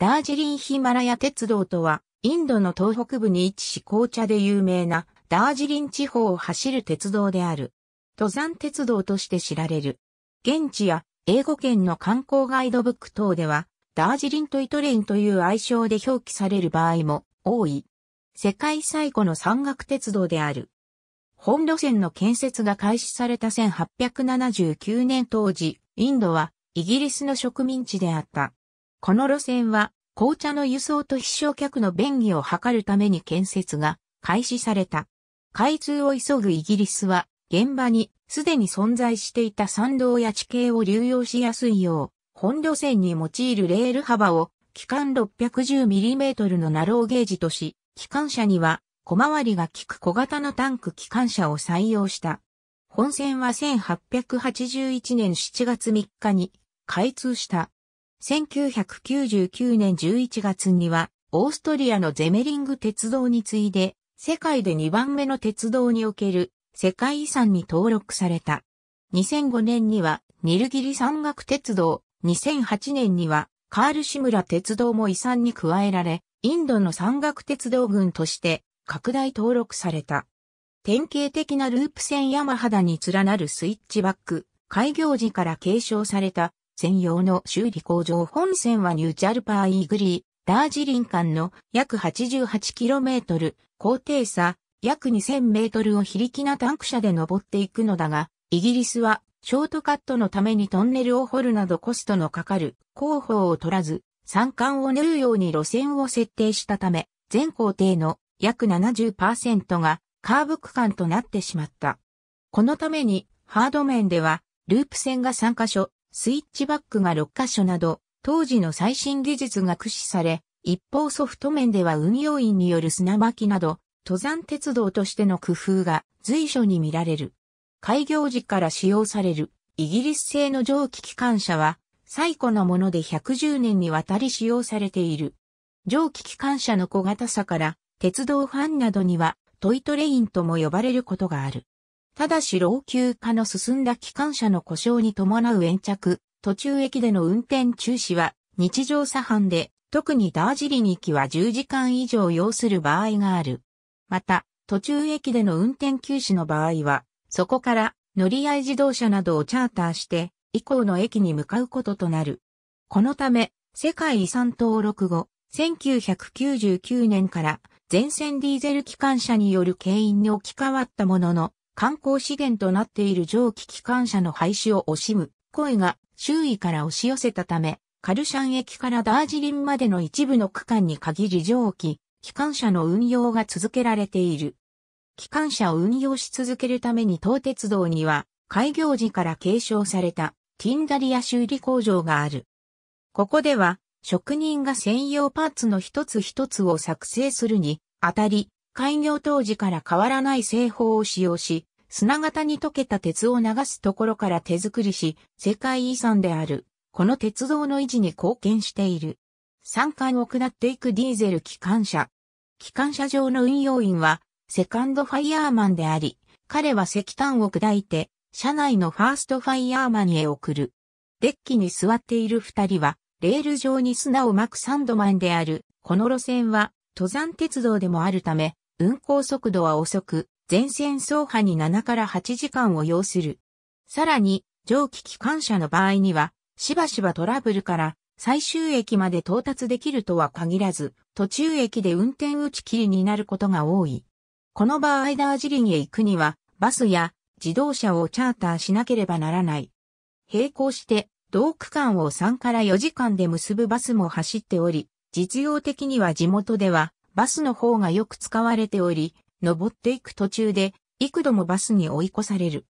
ダージリンヒマラヤ鉄道とは、インドの東北部に位置し紅茶で有名なダージリン地方を走る鉄道である。登山鉄道として知られる。現地や英語圏の観光ガイドブック等では、ダージリンとイトレインという愛称で表記される場合も多い。世界最古の山岳鉄道である。本路線の建設が開始された1879年当時、インドはイギリスの植民地であった。この路線は紅茶の輸送と必勝客の便宜を図るために建設が開始された。開通を急ぐイギリスは現場にすでに存在していた山道や地形を流用しやすいよう本路線に用いるレール幅を機関 610mm のナローゲージとし、機関車には小回りが利く小型のタンク機関車を採用した。本線は1881年7月3日に開通した。1999年11月には、オーストリアのゼメリング鉄道に次いで、世界で2番目の鉄道における世界遺産に登録された。2005年には、ニルギリ山岳鉄道、2008年には、カールシムラ鉄道も遺産に加えられ、インドの山岳鉄道群として拡大登録された。典型的なループ線山肌に連なるスイッチバック、開業時から継承された専用の修理工場本線はニューチャルパーイーグリー、ダージリン間の約 88km、高低差約 2000m を非力なタンク車で登っていくのだが、イギリスはショートカットのためにトンネルを掘るなどコストのかかる広報を取らず、山間を縫うように路線を設定したため、全工程の約70%がカーブ区間となってしまった。このためにハード面ではループ線が3カ所、スイッチバックが6カ所など、当時の最新技術が駆使され、一方ソフト面では運用員による砂巻きなど、登山鉄道としての工夫が随所に見られる。開業時から使用されるイギリス製の蒸気機関車は最古のもので110年にわたり使用されている。蒸気機関車の小型さから鉄道ファンなどにはトイトレインとも呼ばれることがある。ただし老朽化の進んだ機関車の故障に伴う延着、途中駅での運転中止は日常茶飯で、特にダージリン行きは10時間以上要する場合がある。また、途中駅での運転休止の場合は、そこから乗り合い自動車などをチャーターして、以降の駅に向かうこととなる。このため、世界遺産登録後、1999年から全線ディーゼル機関車による牽引に置き換わったものの、観光資源となっている蒸気機関車の廃止を惜しむ声が周囲から押し寄せたため、カルシャン駅からダージリンまでの一部の区間に限り蒸気、機関車の運用が続けられている。機関車を運用し続けるために東鉄道には、開業時から継承されたティンダリア修理工場がある。ここでは、職人が専用パーツの一つ一つを作成するに、あたり、開業当時から変わらない製法を使用し、砂型に溶けた鉄を流すところから手作りし、世界遺産である、この鉄道の維持に貢献している。参観を下っていくディーゼル機関車。機関車上の運用員は、セカンドファイヤーマンであり、彼は石炭を砕いて、車内のファーストファイヤーマンへ送る。デッキに座っている二人は、レール上に砂を巻くサンドマンである、この路線は、登山鉄道でもあるため、運行速度は遅く、全線走破に7から8時間を要する。さらに、蒸気機関車の場合には、しばしばトラブルから最終駅まで到達できるとは限らず、途中駅で運転打ち切りになることが多い。この場合ダージリンへ行くには、バスや自動車をチャーターしなければならない。並行して、同区間を3から4時間で結ぶバスも走っており、実用的には地元ではバスの方がよく使われており、登っていく途中で、幾度もバスに追い越される。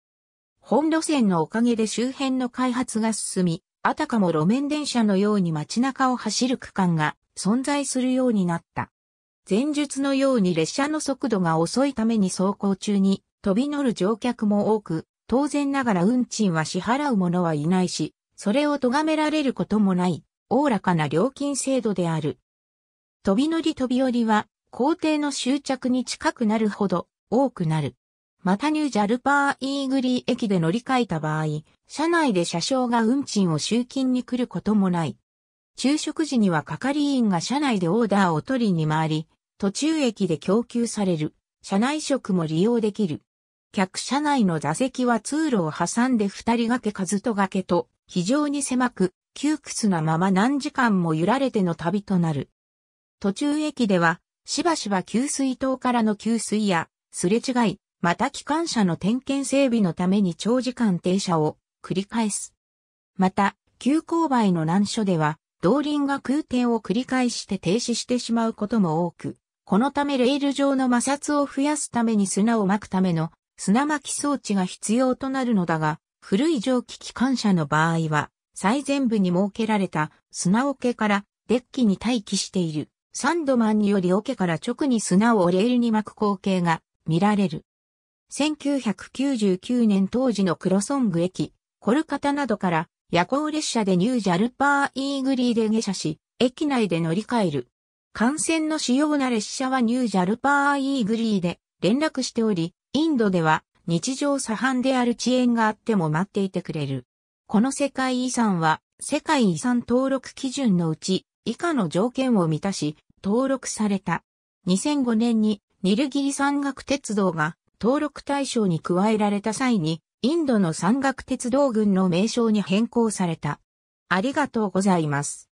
本路線のおかげで周辺の開発が進み、あたかも路面電車のように街中を走る区間が存在するようになった。前述のように列車の速度が遅いために走行中に飛び乗る乗客も多く、当然ながら運賃は支払う者はいないし、それを咎められることもない、おおらかな料金制度である。飛び乗り飛び降りは皇帝の終着に近くなるほど多くなる。またニュージャルパーイーグリー駅で乗り換えた場合、車内で車掌が運賃を集金に来ることもない。昼食時には係員が車内でオーダーを取りに回り、途中駅で供給される、車内食も利用できる。客車内の座席は通路を挟んで二人掛け数と掛けと、非常に狭く、窮屈なまま何時間も揺られての旅となる。途中駅では、しばしば給水塔からの給水や、すれ違い、また機関車の点検整備のために長時間停車を繰り返す。また、急勾配の難所では、動輪が空転を繰り返して停止してしまうことも多く、このためレール上の摩擦を増やすために砂を撒くための砂巻き装置が必要となるのだが、古い蒸気機関車の場合は、最前部に設けられた砂桶からデッキに待機している。サンドマンにより桶から直に砂をレールに巻く光景が見られる。1999年当時のクロソング駅、コルカタなどから夜行列車でニュージャルパーイーグリーで下車し、駅内で乗り換える。幹線の主要な列車はニュージャルパーイーグリーで連絡しており、インドでは日常茶飯である遅延があっても待っていてくれる。この世界遺産は世界遺産登録基準のうち以下の条件を満たし、登録された。2005年にニルギリ山岳鉄道が登録対象に加えられた際に、インドの山岳鉄道群の名称に変更された。ありがとうございます。